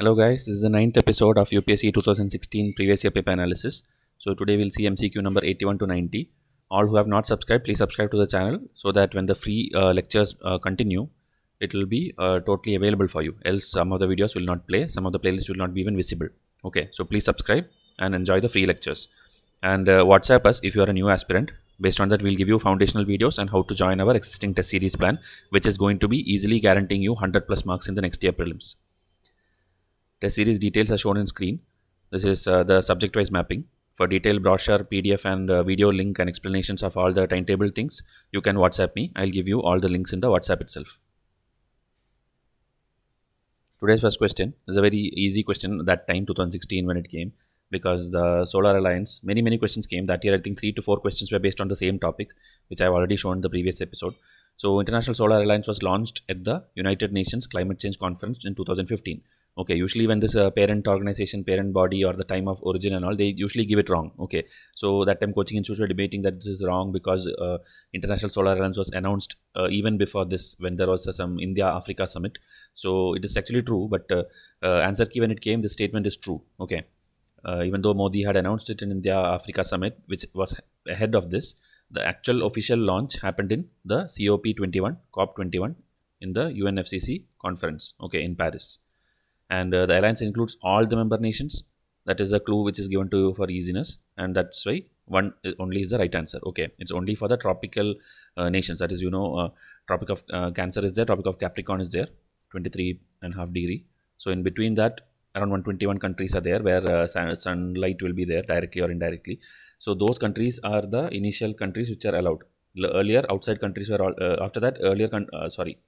Hello guys, this is the ninth episode of UPSC 2016 previous year paper analysis. So today we'll see MCQ number 81 to 90. All who have not subscribed, please subscribe to the channel so that when the free uh, lectures uh, continue, it will be uh, totally available for you. Else some of the videos will not play, some of the playlists will not be even visible. Okay, so please subscribe and enjoy the free lectures. And uh, WhatsApp us if you are a new aspirant. Based on that, we'll give you foundational videos and how to join our existing test series plan, which is going to be easily guaranteeing you 100 plus marks in the next year prelims. Test series details are shown in screen. This is uh, the subject-wise mapping. For detailed brochure, PDF and uh, video link and explanations of all the timetable things, you can WhatsApp me. I'll give you all the links in the WhatsApp itself. Today's first question is a very easy question that time 2016 when it came because the Solar Alliance, many many questions came that year. I think three to four questions were based on the same topic, which I've already shown in the previous episode. So International Solar Alliance was launched at the United Nations Climate Change Conference in 2015 okay usually when this uh, parent organization parent body or the time of origin and all they usually give it wrong okay so that time coaching institute were debating that this is wrong because uh, international solar alliance was announced uh, even before this when there was uh, some india africa summit so it is actually true but uh, uh answer key when it came the statement is true okay uh, even though modi had announced it in india africa summit which was ahead of this the actual official launch happened in the cop 21 cop 21 in the unfcc conference okay in paris and uh, the alliance includes all the member nations that is a clue which is given to you for easiness and that's why one only is the right answer okay it's only for the tropical uh, nations that is you know uh, tropic of uh, cancer is there tropic of capricorn is there 23 and half degree so in between that around 121 countries are there where uh, sun, sunlight will be there directly or indirectly so those countries are the initial countries which are allowed L earlier outside countries were all uh, after that earlier sorry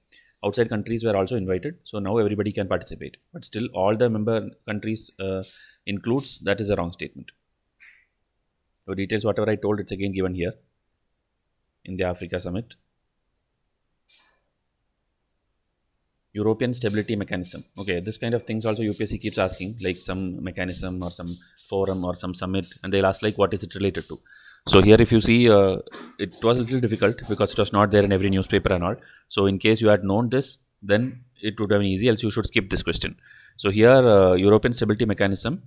outside countries were also invited so now everybody can participate but still all the member countries uh, includes that is a wrong statement so details whatever i told it's again given here in the africa summit European Stability Mechanism. Okay, this kind of things also UPSC keeps asking, like some mechanism or some forum or some summit, and they'll ask like, what is it related to? So here if you see, uh, it was a little difficult because it was not there in every newspaper and all. So in case you had known this, then it would have been easy else you should skip this question. So here uh, European Stability Mechanism,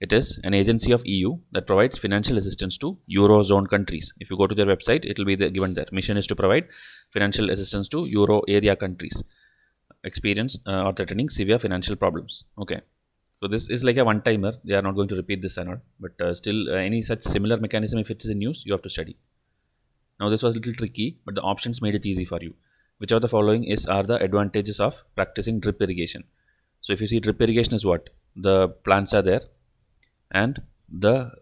it is an agency of EU that provides financial assistance to Eurozone countries. If you go to their website, it will be there, given there. Mission is to provide financial assistance to Euro area countries experience uh, or threatening severe financial problems. Okay. So this is like a one-timer. They are not going to repeat this anode, but uh, still uh, any such similar mechanism if it is in use, you have to study. Now this was a little tricky, but the options made it easy for you. Which of the following is are the advantages of practicing drip irrigation? So if you see drip irrigation is what? The plants are there and the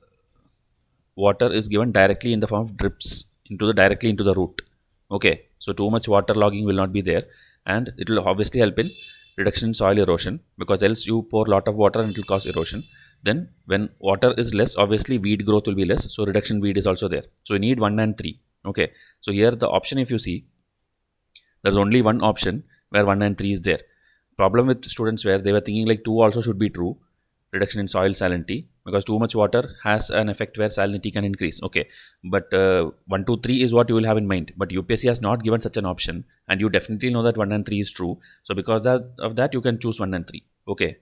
water is given directly in the form of drips into the directly into the root. Okay, so too much water logging will not be there and it will obviously help in reduction in soil erosion because else you pour a lot of water and it will cause erosion then when water is less obviously weed growth will be less so reduction weed is also there so you need 1 and 3 okay so here the option if you see there's only one option where 1 and 3 is there problem with students where they were thinking like 2 also should be true reduction in soil salinity because too much water has an effect where salinity can increase okay but uh, 1 2 3 is what you will have in mind but upsc has not given such an option and you definitely know that 1 and 3 is true so because that, of that you can choose 1 and 3 okay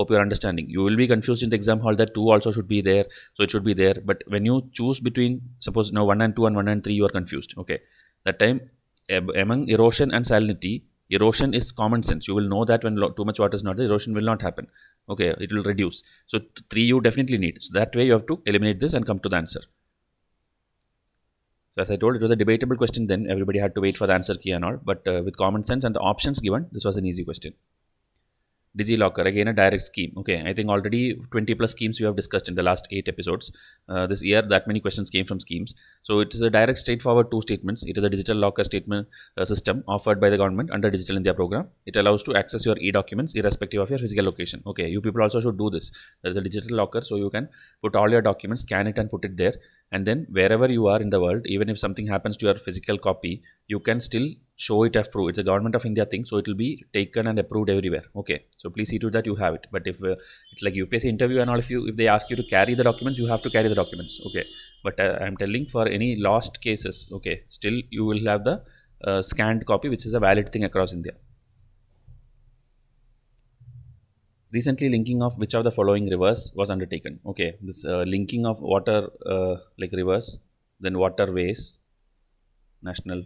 hope you're understanding you will be confused in the exam hall that 2 also should be there so it should be there but when you choose between suppose now 1 and 2 and 1 and 3 you are confused okay that time among erosion and salinity erosion is common sense you will know that when too much water is not there erosion will not happen okay it will reduce so 3 you definitely need so that way you have to eliminate this and come to the answer so as i told it was a debatable question then everybody had to wait for the answer key and all but uh, with common sense and the options given this was an easy question DigiLocker, again a direct scheme. Okay, I think already 20 plus schemes we have discussed in the last 8 episodes. Uh, this year, that many questions came from schemes. So it is a direct, straightforward two statements. It is a digital locker statement uh, system offered by the government under Digital India program. It allows to access your e-documents irrespective of your physical location. Okay, you people also should do this. There is a digital locker, so you can put all your documents, scan it and put it there and then wherever you are in the world even if something happens to your physical copy you can still show it approved. it's a government of india thing so it will be taken and approved everywhere okay so please see to that you have it but if uh, it's like upsc interview and all of you if they ask you to carry the documents you have to carry the documents okay but uh, i'm telling for any lost cases okay still you will have the uh, scanned copy which is a valid thing across india recently linking of which of the following rivers was undertaken okay this uh, linking of water uh, like rivers then waterways national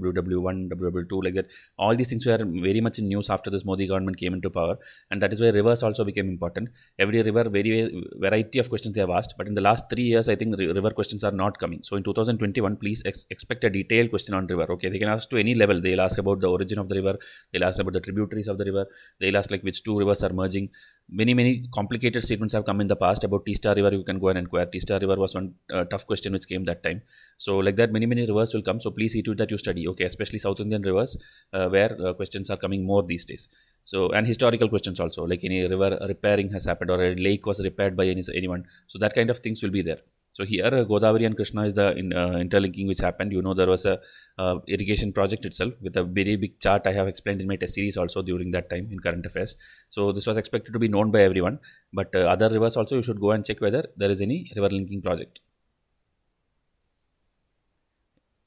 WW1, WW2, like that. All these things were very much in news after this Modi government came into power, and that is why rivers also became important. Every river, very variety of questions they have asked, but in the last three years, I think river questions are not coming. So in 2021, please ex expect a detailed question on river. Okay, they can ask to any level. They'll ask about the origin of the river. They'll ask about the tributaries of the river. They'll ask like which two rivers are merging many many complicated statements have come in the past about Tista River. You can go and inquire. Tista River was one uh, tough question which came that time. So like that, many many rivers will come. So please see to it that you study. Okay, especially South Indian rivers uh, where uh, questions are coming more these days. So and historical questions also like any river repairing has happened or a lake was repaired by any anyone. So that kind of things will be there. So here uh, Godavari and Krishna is the in, uh, interlinking which happened. You know there was a uh, irrigation project itself with a very big chart I have explained in my test series also during that time in current affairs. So this was expected to be known by everyone. But other rivers also you should go and check whether there is any river linking project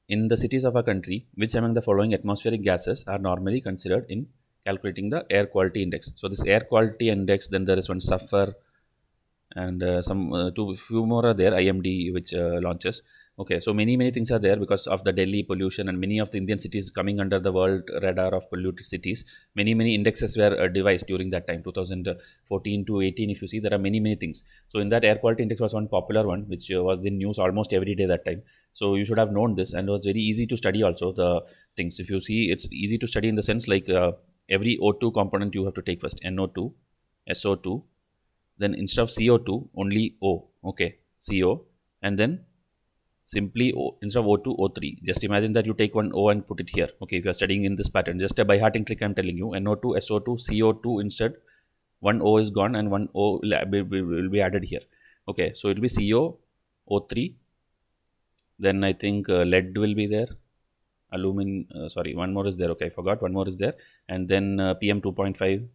in the cities of a country, which among the following atmospheric gases are normally considered in calculating the air quality index? So this air quality index, then there is one sulfur, and uh, some uh, two few more are there imd which uh, launches okay so many many things are there because of the delhi pollution and many of the indian cities coming under the world radar of polluted cities many many indexes were uh, devised during that time 2014 to 18 if you see there are many many things so in that air quality index was one popular one which was the news almost every day that time so you should have known this and it was very easy to study also the things if you see it's easy to study in the sense like uh, every o2 component you have to take first no2 so2 then instead of CO2 only O okay CO and then simply o, instead of O2 O3 just imagine that you take one O and put it here okay if you are studying in this pattern just a by hearting trick I'm telling you NO2 SO2 CO2 instead one O is gone and one O will be added here okay so it will be CO O3 then I think uh, lead will be there aluminum uh, sorry one more is there okay I forgot one more is there and then uh, PM 2.5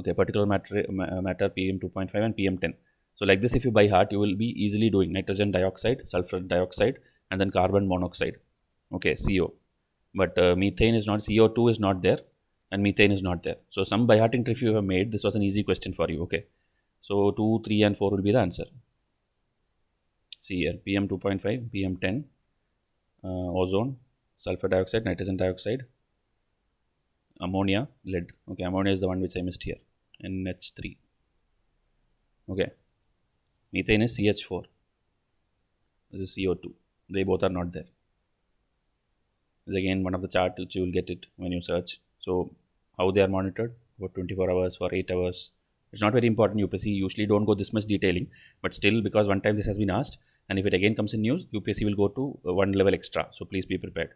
okay particular matter matter pm 2.5 and pm 10 so like this if you buy heart you will be easily doing nitrogen dioxide sulfur dioxide and then carbon monoxide okay co but uh, methane is not co2 is not there and methane is not there so some by hearting trick you have made this was an easy question for you okay so 2 3 and 4 will be the answer see here pm 2.5 pm 10 uh, ozone sulfur dioxide nitrogen dioxide ammonia lead okay ammonia is the one which i missed here NH3 okay methane is CH4 this is CO2 they both are not there this is again one of the chart which you will get it when you search so how they are monitored for 24 hours for 8 hours it's not very important U P C usually don't go this much detailing but still because one time this has been asked and if it again comes in news U P C will go to uh, one level extra so please be prepared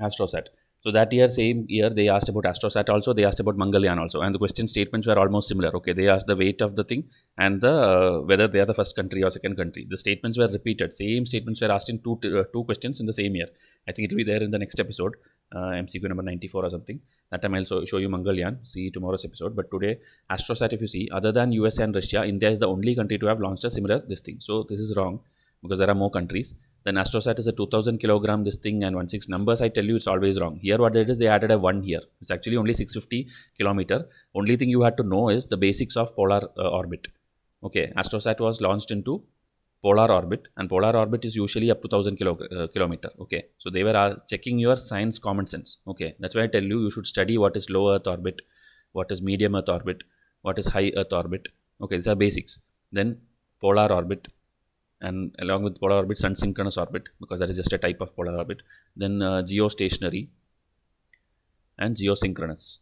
astrosat so that year, same year, they asked about Astrosat also, they asked about Mangalyaan also, and the question statements were almost similar. Okay, they asked the weight of the thing and the uh, whether they are the first country or second country. The statements were repeated. Same statements were asked in two uh, two questions in the same year. I think it will be there in the next episode, uh, MCQ number 94 or something. That time I'll so show you Mangalyaan. See tomorrow's episode. But today, Astrosat, if you see, other than USA and Russia, India is the only country to have launched a similar this thing. So this is wrong because there are more countries. Then Astrosat is a 2000 kilogram this thing and 16 numbers. I tell you it's always wrong. Here what they did is they added a 1 here. It's actually only 650 kilometer. Only thing you had to know is the basics of polar uh, orbit. Okay, Astrosat was launched into polar orbit and polar orbit is usually up to 1000 kilo, uh, kilometer okay so they were uh, checking your science common sense okay that's why i tell you you should study what is low earth orbit what is medium earth orbit what is high earth orbit okay these are basics then polar orbit and along with polar orbits synchronous orbit because that is just a type of polar orbit then uh, geostationary and geosynchronous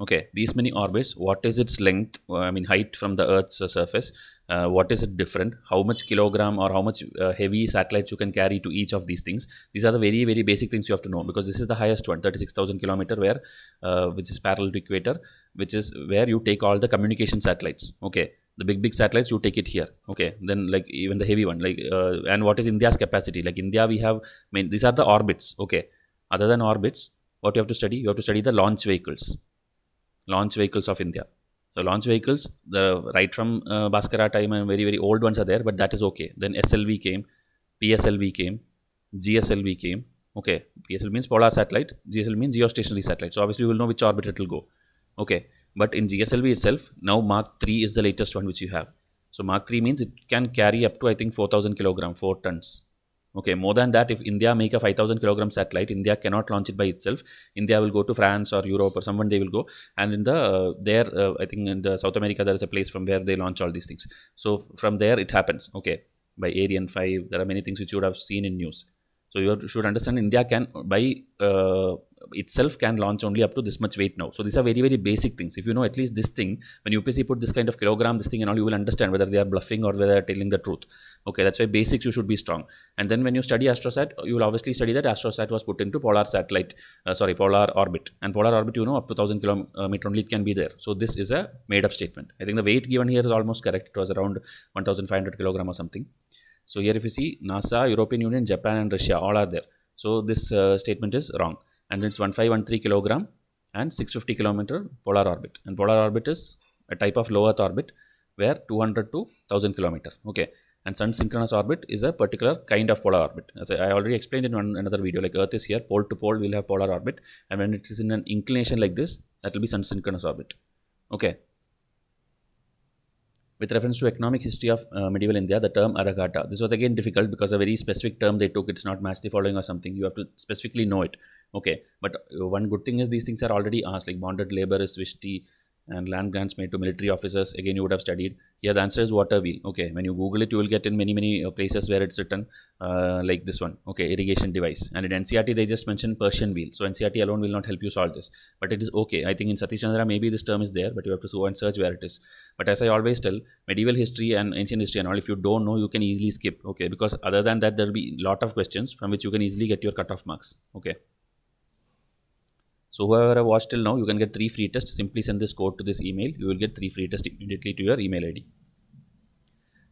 okay these many orbits what is its length i mean height from the earth's uh, surface uh, what is it different how much kilogram or how much uh, heavy satellites you can carry to each of these things these are the very very basic things you have to know because this is the highest one 36000 kilometer where uh, which is parallel to equator which is where you take all the communication satellites okay the big big satellites you take it here okay then like even the heavy one like uh, and what is india's capacity like india we have I mean these are the orbits okay other than orbits what you have to study you have to study the launch vehicles launch vehicles of india so launch vehicles the right from uh, time and very very old ones are there but that is okay then slv came pslv came gslv came okay PSL means polar satellite GSL means geostationary satellite so obviously we will know which orbit it will go okay but in GSLV itself, now Mark 3 is the latest one which you have. So Mark 3 means it can carry up to I think 4000 kilogram, 4 tons. Okay, more than that, if India make a 5000 kilogram satellite, India cannot launch it by itself. India will go to France or Europe or someone they will go. And in the uh, there, uh, I think in the South America there is a place from where they launch all these things. So from there it happens. Okay, by Ariane 5, there are many things which you would have seen in news. So you should understand India can by uh, itself can launch only up to this much weight now. So these are very very basic things. If you know at least this thing, when UPC put this kind of kilogram, this thing and all, you will understand whether they are bluffing or whether they are telling the truth. Okay, that's why basics you should be strong. And then when you study astrosat, you will obviously study that astrosat was put into polar satellite, uh, sorry, polar orbit. And polar orbit, you know, up to thousand kilometer uh, only it can be there. So this is a made up statement. I think the weight given here is almost correct. It was around 1,500 kilogram or something. So here if you see NASA, European Union, Japan and Russia all are there. So this uh, statement is wrong and it's 1513 kilogram and 650 kilometer polar orbit and polar orbit is a type of low earth orbit where 200 to 1000 kilometer okay and sun synchronous orbit is a particular kind of polar orbit as i already explained in one another video like earth is here pole to pole we'll have polar orbit and when it is in an inclination like this that will be sun synchronous orbit okay with reference to economic history of uh, medieval India, the term Aragata. This was again difficult because a very specific term they took. It's not match the following or something. You have to specifically know it. Okay, but uh, one good thing is these things are already asked. Like bonded labor is vishti, and land grants made to military officers again you would have studied here the answer is water wheel okay when you google it you will get in many many uh, places where it's written uh, like this one okay irrigation device and in ncrt they just mentioned persian wheel so ncrt alone will not help you solve this but it is okay i think in satish chandra maybe this term is there but you have to go and search where it is but as i always tell medieval history and ancient history and all if you don't know you can easily skip okay because other than that there will be lot of questions from which you can easily get your cutoff marks okay so whoever have watched till now, you can get three free tests. Simply send this code to this email. You will get three free tests immediately to your email ID.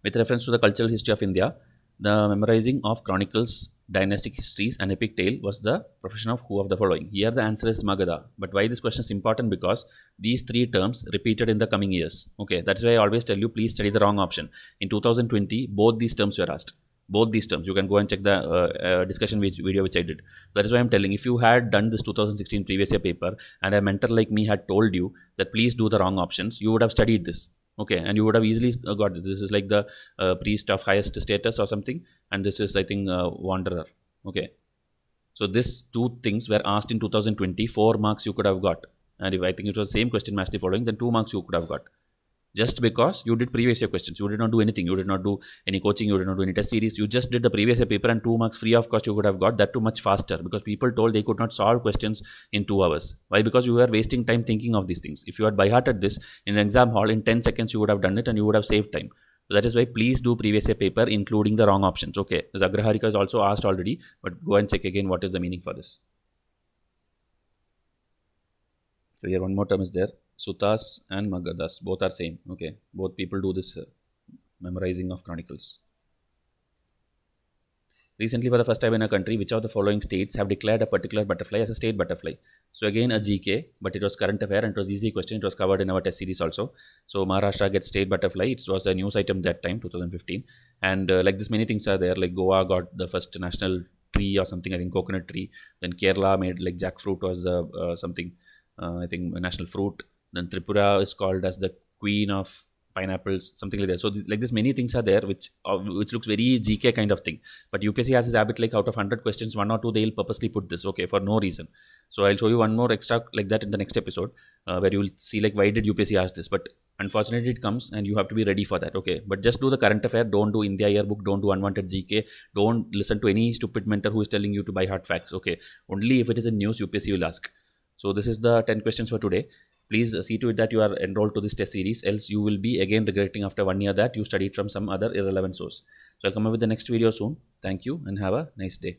With reference to the cultural history of India, the memorizing of chronicles, dynastic histories and epic tale was the profession of who of the following. Here the answer is Magadha. But why this question is important because these three terms repeated in the coming years. Okay, that's why I always tell you please study the wrong option. In 2020, both these terms were asked both these terms you can go and check the uh, uh, discussion which video which i did that is why i'm telling if you had done this 2016 previous year paper and a mentor like me had told you that please do the wrong options you would have studied this okay and you would have easily uh, got this this is like the uh, priest of highest status or something and this is i think uh, wanderer okay so these two things were asked in 2020 four marks you could have got and if i think it was the same question match the following then two marks you could have got just because you did previous year questions you did not do anything you did not do any coaching you did not do any test series you just did the previous year paper and two marks free of cost you could have got that too much faster because people told they could not solve questions in two hours why because you were wasting time thinking of these things if you had by hearted this in an exam hall in 10 seconds you would have done it and you would have saved time so that is why please do previous year paper including the wrong options okay Zagraharika is also asked already but go and check again what is the meaning for this so here one more term is there Sutas and Magadhas, Both are same. Okay, both people do this uh, memorizing of chronicles. Recently, for the first time in a country, which of the following states have declared a particular butterfly as a state butterfly? So again, a GK, but it was current affair and it was easy question. It was covered in our test series also. So Maharashtra gets state butterfly. It was a news item that time, 2015. And uh, like this, many things are there. Like Goa got the first national tree or something. I think coconut tree. Then Kerala made like jackfruit was uh, uh, something. Uh, I think national fruit. Then Tripura is called as the queen of pineapples, something like that. So like this, many things are there, which uh, which looks very GK kind of thing. But UPSC has this habit like out of hundred questions, one or two they'll purposely put this, okay, for no reason. So I'll show you one more extra like that in the next episode, uh, where you will see like why did UPSC ask this. But unfortunately, it comes and you have to be ready for that, okay. But just do the current affair. Don't do India yearbook. Don't do unwanted GK. Don't listen to any stupid mentor who is telling you to buy hard facts, okay. Only if it is in news, UPSC will ask. So this is the 10 questions for today please see to it that you are enrolled to this test series else you will be again regretting after one year that you studied from some other irrelevant source so i'll come up with the next video soon thank you and have a nice day